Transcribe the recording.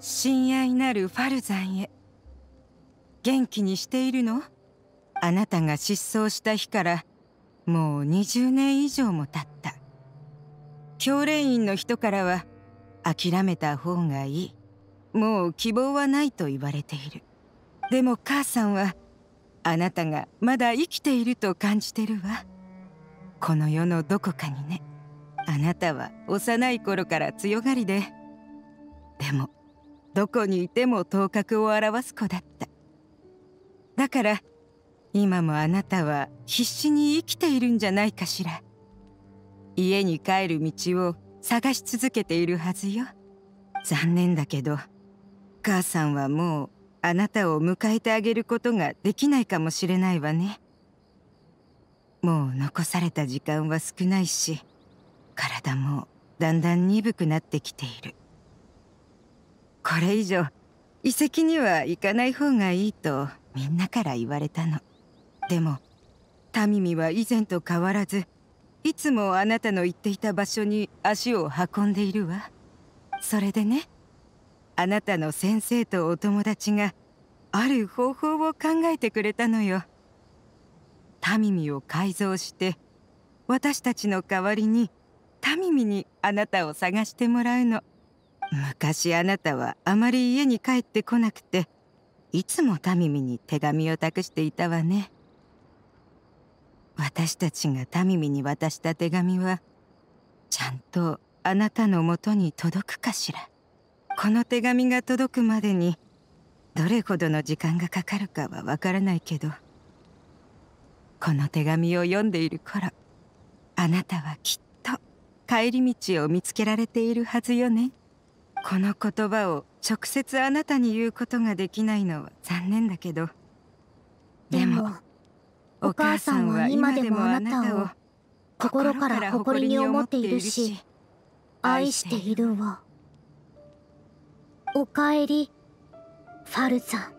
親愛なるファルザンへ元気にしているのあなたが失踪した日からもう20年以上も経った教練員の人からは諦めた方がいいもう希望はないと言われているでも母さんはあなたがまだ生きていると感じてるわこの世のどこかにねあなたは幼い頃から強がりででもどこにいても頭角を現す子だっただから今もあなたは必死に生きているんじゃないかしら家に帰る道を探し続けているはずよ残念だけど母さんはもうあなたを迎えてあげることができないかもしれないわねもう残された時間は少ないし体もだんだん鈍くなってきている。これ以上遺跡には行かない方がいいとみんなから言われたのでもタミミは以前と変わらずいつもあなたの言っていた場所に足を運んでいるわそれでねあなたの先生とお友達がある方法を考えてくれたのよタミミを改造して私たちの代わりにタミミにあなたを探してもらうの。昔あなたはあまり家に帰ってこなくていつもタミミに手紙を託していたわね私たちがタミミに渡した手紙はちゃんとあなたのもとに届くかしらこの手紙が届くまでにどれほどの時間がかかるかはわからないけどこの手紙を読んでいる頃あなたはきっと帰り道を見つけられているはずよね。この言葉を直接あなたに言うことができないのは残念だけどでもお母さんは今でもあなたを心から誇りに思っているし愛しているわおかえりファルザン